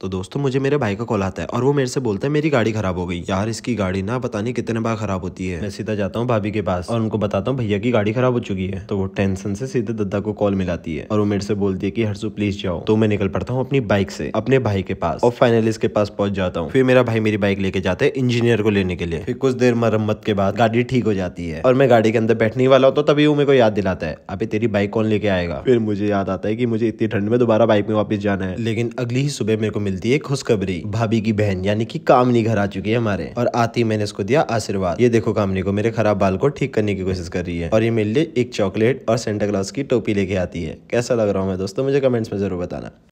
तो दोस्तों मुझे मेरे भाई का कॉल आता है और वो मेरे से बोलता है मेरी गाड़ी खराब हो गई यार इसकी गाड़ी ना पता नहीं कितने बार खराब होती है मैं सीधा जाता हूँ भाभी के पास और उनको बताता हूँ भैया की गाड़ी खराब हो चुकी है तो वो टेंशन से सीधे दद्दा को कॉल मिलाती है और वो मेरे से बोलती है की हर प्लीज जाओ तो मैं निकल पड़ता हूँ अपनी बाइक से अपने भाई के पास और फाइनल इसके पास पहुंच जाता हूँ फिर मेरा भाई मेरी बाइक लेके जाते हैं इंजीनियर को लेने के लिए फिर कुछ देर मरम्मत के बाद गाड़ी ठीक हो जाती है और मैं गाड़ी के अंदर बैठने वाला होता तो तभी वो मेरे को याद दिलाता है अभी तेरी बाइक कौन लेके आएगा फिर मुझे याद आता है की मुझे इतनी ठंड में दोबारा बाइक में वापिस जाना है लेकिन अगली ही सुबह मेरे को मिलती है खुशखबरी भाभी की बहन यानी कि कामनी घर आ चुकी है हमारे और आती मैंने इसको दिया आशीर्वाद ये देखो कामनी को मेरे खराब बाल को ठीक करने की कोशिश कर रही है और ये मेरे लिए एक चॉकलेट और सेंटा क्लास की टोपी लेके आती है कैसा लग रहा हूँ मैं दोस्तों मुझे कमेंट्स में जरूर बताना